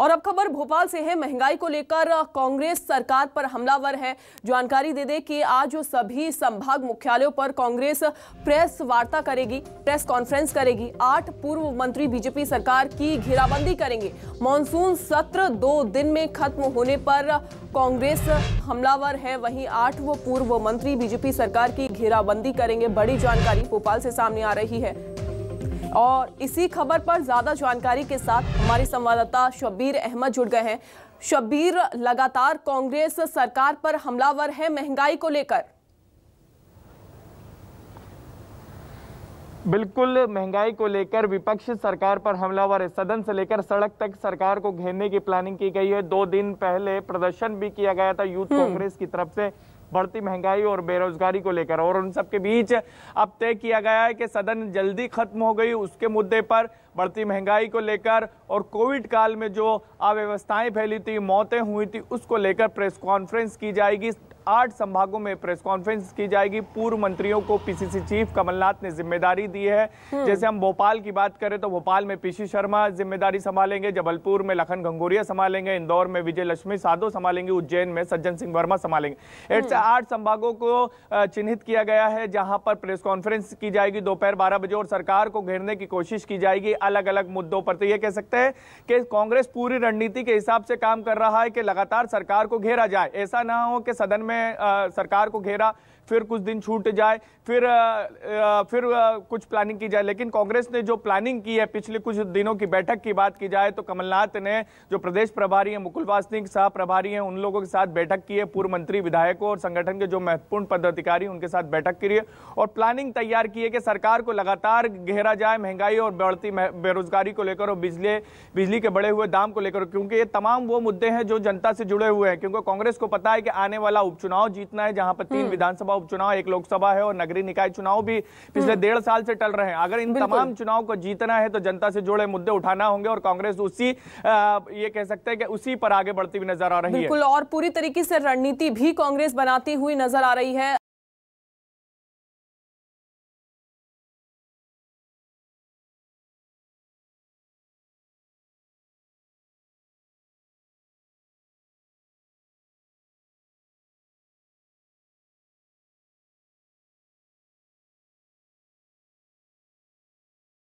और अब खबर भोपाल से है महंगाई को लेकर कांग्रेस सरकार पर हमलावर है जानकारी दे दे कि आज सभी संभाग मुख्यालयों पर कांग्रेस प्रेस वार्ता करेगी प्रेस कॉन्फ्रेंस करेगी आठ पूर्व मंत्री बीजेपी सरकार की घेराबंदी करेंगे मानसून सत्र दो दिन में खत्म होने पर कांग्रेस हमलावर है वहीं आठ व पूर्व मंत्री बीजेपी सरकार की घेराबंदी करेंगे बड़ी जानकारी भोपाल से सामने आ रही है और इसी खबर पर ज़्यादा जानकारी के साथ हमारे संवाददाता शबीर अहमद जुड़ गए हैं शबीर लगातार कांग्रेस सरकार पर हमलावर है महंगाई को लेकर बिल्कुल महंगाई को लेकर विपक्ष सरकार पर हमलावर है सदन से लेकर सड़क तक सरकार को घेरने की प्लानिंग की गई है दो दिन पहले प्रदर्शन भी किया गया था यूथ हम्म। कांग्रेस की तरफ से बढ़ती महंगाई और बेरोजगारी को लेकर और उन सबके बीच अब तय किया गया है कि सदन जल्दी खत्म हो गई उसके मुद्दे पर बढ़ती महंगाई को लेकर और कोविड काल में जो अव्यवस्थाएं फैली थी मौतें हुई थी उसको लेकर प्रेस कॉन्फ्रेंस की जाएगी आठ संभागों में प्रेस कॉन्फ्रेंस की जाएगी पूर्व मंत्रियों को पीसीसी चीफ कमलनाथ ने जिम्मेदारी दी है हम्म। जैसे हम भोपाल की बात करें तो भोपाल में पीसी शर्मा जिम्मेदारी संभालेंगे जबलपुर में लखन गंगोरिया संभालेंगे इंदौर में विजय लक्ष्मी साधो संभालेंगे उज्जैन में सज्जन सिंह वर्मा संभालेंगे एट हम्म। से आठ संभागों को चिन्हित किया गया है जहां पर प्रेस कॉन्फ्रेंस की जाएगी दोपहर बारह बजे और सरकार को घेरने की कोशिश की जाएगी अलग अलग मुद्दों पर तो यह कह सकते हैं कि कांग्रेस पूरी रणनीति के हिसाब से काम कर रहा है कि लगातार सरकार को घेरा जाए ऐसा ना हो कि सदन में में आ, सरकार को घेरा फिर कुछ दिन छूट जाए फिर आ, फिर आ, कुछ प्लानिंग की जाए लेकिन कांग्रेस ने जो प्लानिंग की है पिछले कुछ दिनों की बैठक की बात की जाए तो कमलनाथ ने जो प्रदेश प्रभारी हैं मुकुल वासनिक सह प्रभारी हैं उन लोगों के साथ बैठक की है पूर्व मंत्री विधायकों और संगठन के जो महत्वपूर्ण पदाधिकारी उनके साथ बैठक की है और प्लानिंग तैयार की है कि सरकार को लगातार घेरा जाए महंगाई और बढ़ती बेरोजगारी को लेकर और बिजली बिजली के बढ़े हुए दाम को लेकर क्योंकि ये तमाम वो मुद्दे हैं जो जनता से जुड़े हुए हैं क्योंकि कांग्रेस को पता है कि आने वाला उपचुनाव उपचुनाव जीतना है जहां पर तीन हम्म। विधानसभा उपचुनाव एक लोकसभा है और नगरीय निकाय चुनाव भी पिछले हम्म। डेढ़ साल से टल रहे हैं अगर इन तमाम चुनाव को जीतना है तो जनता से जुड़े मुद्दे उठाना होंगे और कांग्रेस उसी ये कह सकते हैं कि उसी पर आगे बढ़ती हुई नजर आ रही है बिल्कुल और पूरी तरीके से रणनीति भी कांग्रेस बनाती हुई नजर आ रही है